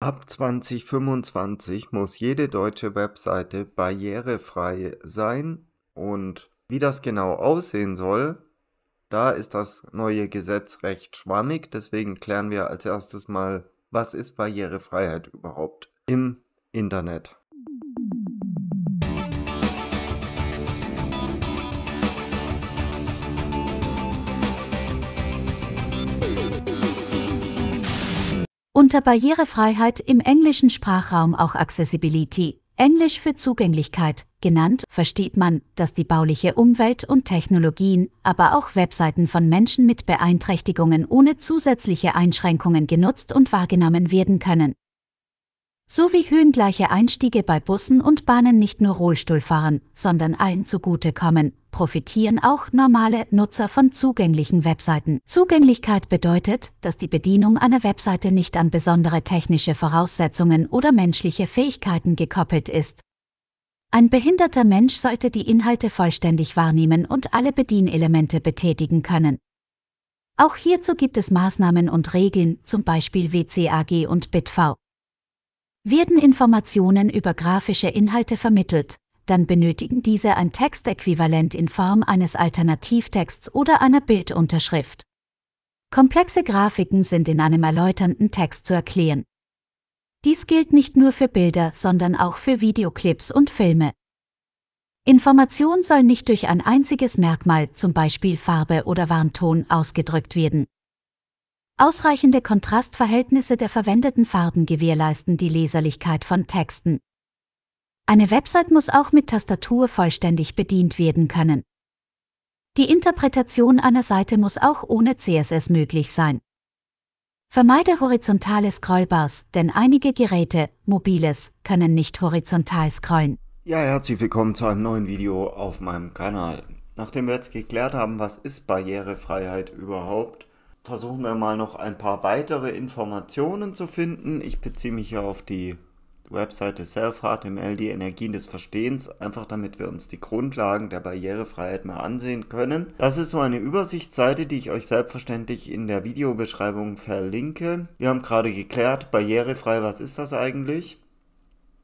Ab 2025 muss jede deutsche Webseite barrierefrei sein und wie das genau aussehen soll, da ist das neue Gesetz recht schwammig, deswegen klären wir als erstes mal, was ist Barrierefreiheit überhaupt im Internet. Unter Barrierefreiheit im englischen Sprachraum auch Accessibility, Englisch für Zugänglichkeit, genannt, versteht man, dass die bauliche Umwelt und Technologien, aber auch Webseiten von Menschen mit Beeinträchtigungen ohne zusätzliche Einschränkungen genutzt und wahrgenommen werden können so wie höhengleiche Einstiege bei Bussen und Bahnen nicht nur Rollstuhlfahrern, sondern allen zugutekommen, profitieren auch normale Nutzer von zugänglichen Webseiten. Zugänglichkeit bedeutet, dass die Bedienung einer Webseite nicht an besondere technische Voraussetzungen oder menschliche Fähigkeiten gekoppelt ist. Ein behinderter Mensch sollte die Inhalte vollständig wahrnehmen und alle Bedienelemente betätigen können. Auch hierzu gibt es Maßnahmen und Regeln, zum Beispiel WCAG und BitV. Werden Informationen über grafische Inhalte vermittelt, dann benötigen diese ein Textäquivalent in Form eines Alternativtexts oder einer Bildunterschrift. Komplexe Grafiken sind in einem erläuternden Text zu erklären. Dies gilt nicht nur für Bilder, sondern auch für Videoclips und Filme. Information soll nicht durch ein einziges Merkmal, zum Beispiel Farbe oder Warnton, ausgedrückt werden. Ausreichende Kontrastverhältnisse der verwendeten Farben gewährleisten die Leserlichkeit von Texten. Eine Website muss auch mit Tastatur vollständig bedient werden können. Die Interpretation einer Seite muss auch ohne CSS möglich sein. Vermeide horizontale Scrollbars, denn einige Geräte, mobiles, können nicht horizontal scrollen. Ja, herzlich willkommen zu einem neuen Video auf meinem Kanal. Nachdem wir jetzt geklärt haben, was ist Barrierefreiheit überhaupt, versuchen wir mal noch ein paar weitere Informationen zu finden. Ich beziehe mich hier auf die Webseite Self-HTML, die Energien des Verstehens, einfach damit wir uns die Grundlagen der Barrierefreiheit mal ansehen können. Das ist so eine Übersichtsseite, die ich euch selbstverständlich in der Videobeschreibung verlinke. Wir haben gerade geklärt, barrierefrei, was ist das eigentlich?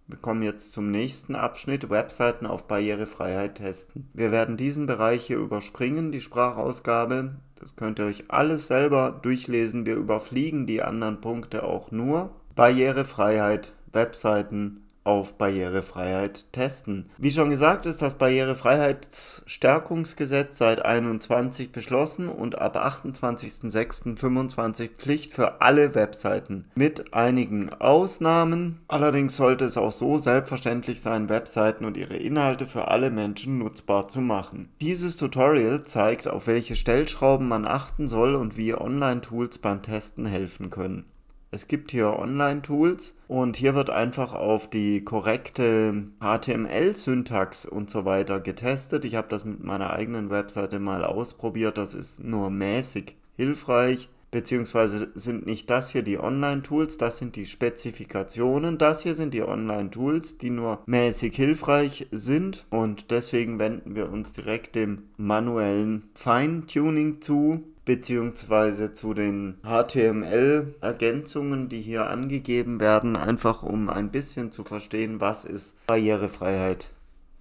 Wir kommen jetzt zum nächsten Abschnitt, Webseiten auf Barrierefreiheit testen. Wir werden diesen Bereich hier überspringen, die Sprachausgabe. Das könnt ihr euch alles selber durchlesen. Wir überfliegen die anderen Punkte auch nur. Barrierefreiheit, Webseiten, auf Barrierefreiheit testen. Wie schon gesagt, ist das Barrierefreiheitsstärkungsgesetz seit 21 beschlossen und ab 28.06.25 Pflicht für alle Webseiten mit einigen Ausnahmen. Allerdings sollte es auch so selbstverständlich sein, Webseiten und ihre Inhalte für alle Menschen nutzbar zu machen. Dieses Tutorial zeigt, auf welche Stellschrauben man achten soll und wie Online-Tools beim Testen helfen können. Es gibt hier Online-Tools und hier wird einfach auf die korrekte HTML-Syntax und so weiter getestet. Ich habe das mit meiner eigenen Webseite mal ausprobiert. Das ist nur mäßig hilfreich. Beziehungsweise sind nicht das hier die Online-Tools, das sind die Spezifikationen. Das hier sind die Online-Tools, die nur mäßig hilfreich sind. Und deswegen wenden wir uns direkt dem manuellen Feintuning zu beziehungsweise zu den HTML-Ergänzungen, die hier angegeben werden, einfach um ein bisschen zu verstehen, was ist Barrierefreiheit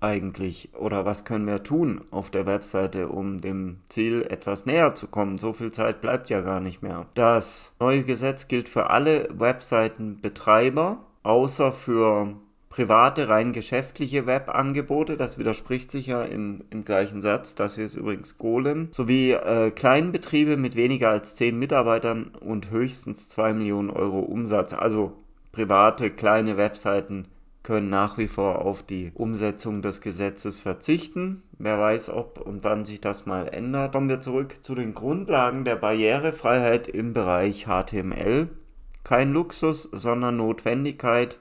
eigentlich oder was können wir tun auf der Webseite, um dem Ziel etwas näher zu kommen. So viel Zeit bleibt ja gar nicht mehr. Das neue Gesetz gilt für alle Webseitenbetreiber, außer für private, rein geschäftliche Webangebote. Das widerspricht sich ja im, im gleichen Satz. Das hier ist übrigens Golem. Sowie äh, Kleinbetriebe mit weniger als 10 Mitarbeitern und höchstens 2 Millionen Euro Umsatz. Also private, kleine Webseiten können nach wie vor auf die Umsetzung des Gesetzes verzichten. Wer weiß, ob und wann sich das mal ändert. Kommen wir zurück zu den Grundlagen der Barrierefreiheit im Bereich HTML. Kein Luxus, sondern Notwendigkeit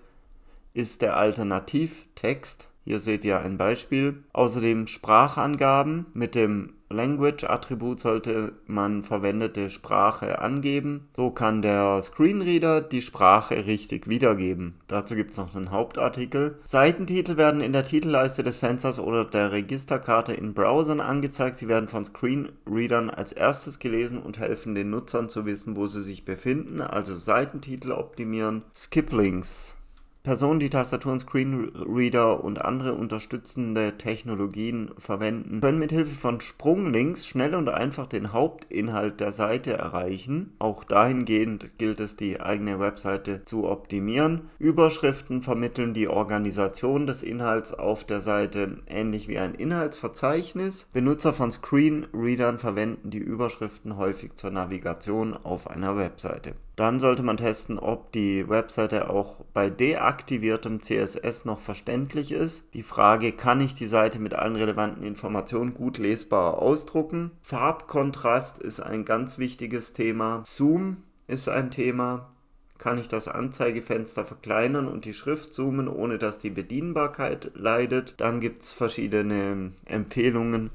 ist der Alternativtext. Hier seht ihr ein Beispiel. Außerdem Sprachangaben. Mit dem Language-Attribut sollte man verwendete Sprache angeben. So kann der Screenreader die Sprache richtig wiedergeben. Dazu gibt es noch einen Hauptartikel. Seitentitel werden in der Titelleiste des Fensters oder der Registerkarte in Browsern angezeigt. Sie werden von Screenreadern als erstes gelesen und helfen den Nutzern zu wissen, wo sie sich befinden. Also Seitentitel optimieren. Skiplinks Personen, die Tastaturen, Screenreader und andere unterstützende Technologien verwenden, können mithilfe von Sprunglinks schnell und einfach den Hauptinhalt der Seite erreichen. Auch dahingehend gilt es, die eigene Webseite zu optimieren. Überschriften vermitteln die Organisation des Inhalts auf der Seite ähnlich wie ein Inhaltsverzeichnis. Benutzer von Screenreadern verwenden die Überschriften häufig zur Navigation auf einer Webseite. Dann sollte man testen, ob die Webseite auch bei deaktivierten aktiviertem CSS noch verständlich ist. Die Frage, kann ich die Seite mit allen relevanten Informationen gut lesbar ausdrucken? Farbkontrast ist ein ganz wichtiges Thema. Zoom ist ein Thema kann ich das Anzeigefenster verkleinern und die Schrift zoomen, ohne dass die Bedienbarkeit leidet. Dann gibt es verschiedene Empfehlungen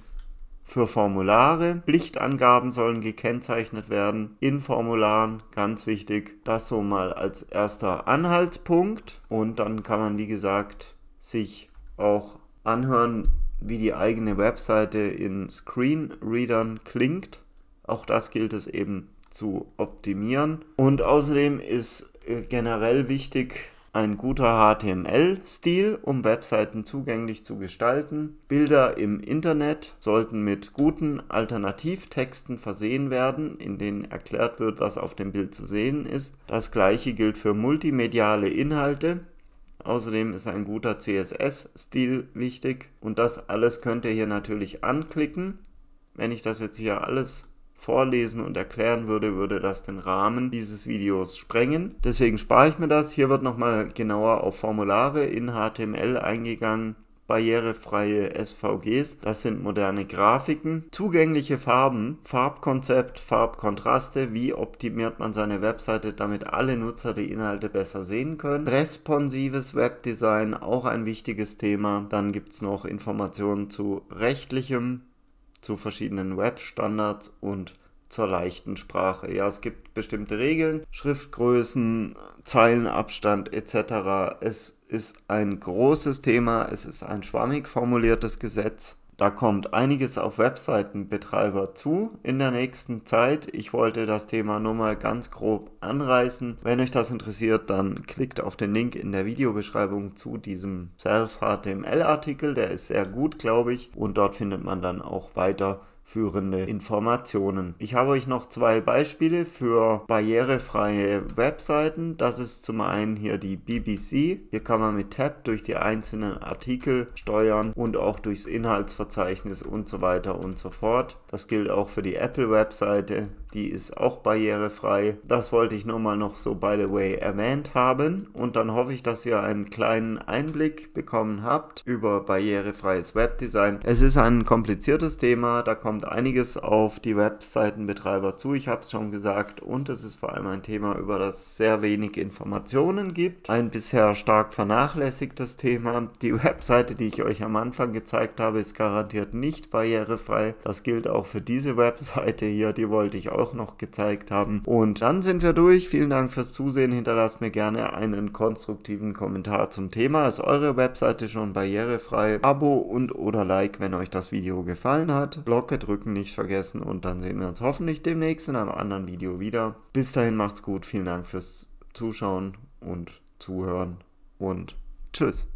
für Formulare. Pflichtangaben sollen gekennzeichnet werden in Formularen, ganz wichtig. Das so mal als erster Anhaltspunkt. Und dann kann man, wie gesagt, sich auch anhören, wie die eigene Webseite in Screenreadern klingt. Auch das gilt es eben zu optimieren. Und außerdem ist äh, generell wichtig, ein guter HTML-Stil, um Webseiten zugänglich zu gestalten. Bilder im Internet sollten mit guten Alternativtexten versehen werden, in denen erklärt wird, was auf dem Bild zu sehen ist. Das gleiche gilt für multimediale Inhalte. Außerdem ist ein guter CSS-Stil wichtig und das alles könnt ihr hier natürlich anklicken. Wenn ich das jetzt hier alles vorlesen und erklären würde, würde das den Rahmen dieses Videos sprengen. Deswegen spare ich mir das. Hier wird nochmal genauer auf Formulare in HTML eingegangen barrierefreie SVGs, das sind moderne Grafiken, zugängliche Farben, Farbkonzept, Farbkontraste, wie optimiert man seine Webseite, damit alle Nutzer die Inhalte besser sehen können, responsives Webdesign, auch ein wichtiges Thema, dann gibt es noch Informationen zu rechtlichem zu verschiedenen Web-Standards und zur leichten Sprache. Ja, es gibt bestimmte Regeln, Schriftgrößen, Zeilenabstand etc. Es ist ein großes Thema, es ist ein schwammig formuliertes Gesetz da kommt einiges auf Webseitenbetreiber zu in der nächsten Zeit. Ich wollte das Thema nur mal ganz grob anreißen. Wenn euch das interessiert, dann klickt auf den Link in der Videobeschreibung zu diesem Self-HTML-Artikel. Der ist sehr gut, glaube ich. Und dort findet man dann auch weiter führende Informationen. Ich habe euch noch zwei Beispiele für barrierefreie Webseiten. Das ist zum einen hier die BBC. Hier kann man mit Tab durch die einzelnen Artikel steuern und auch durchs Inhaltsverzeichnis und so weiter und so fort. Das gilt auch für die Apple-Webseite die ist auch barrierefrei. Das wollte ich nur mal noch so by the way erwähnt haben und dann hoffe ich, dass ihr einen kleinen Einblick bekommen habt über barrierefreies Webdesign. Es ist ein kompliziertes Thema, da kommt einiges auf die Webseitenbetreiber zu, ich habe es schon gesagt und es ist vor allem ein Thema, über das sehr wenig Informationen gibt. Ein bisher stark vernachlässigtes Thema. Die Webseite, die ich euch am Anfang gezeigt habe, ist garantiert nicht barrierefrei. Das gilt auch für diese Webseite hier, die wollte ich auch auch noch gezeigt haben. Und dann sind wir durch. Vielen Dank fürs Zusehen. Hinterlasst mir gerne einen konstruktiven Kommentar zum Thema. Ist eure Webseite schon barrierefrei? Abo und oder Like, wenn euch das Video gefallen hat. Glocke drücken nicht vergessen und dann sehen wir uns hoffentlich demnächst in einem anderen Video wieder. Bis dahin macht's gut. Vielen Dank fürs Zuschauen und Zuhören und tschüss.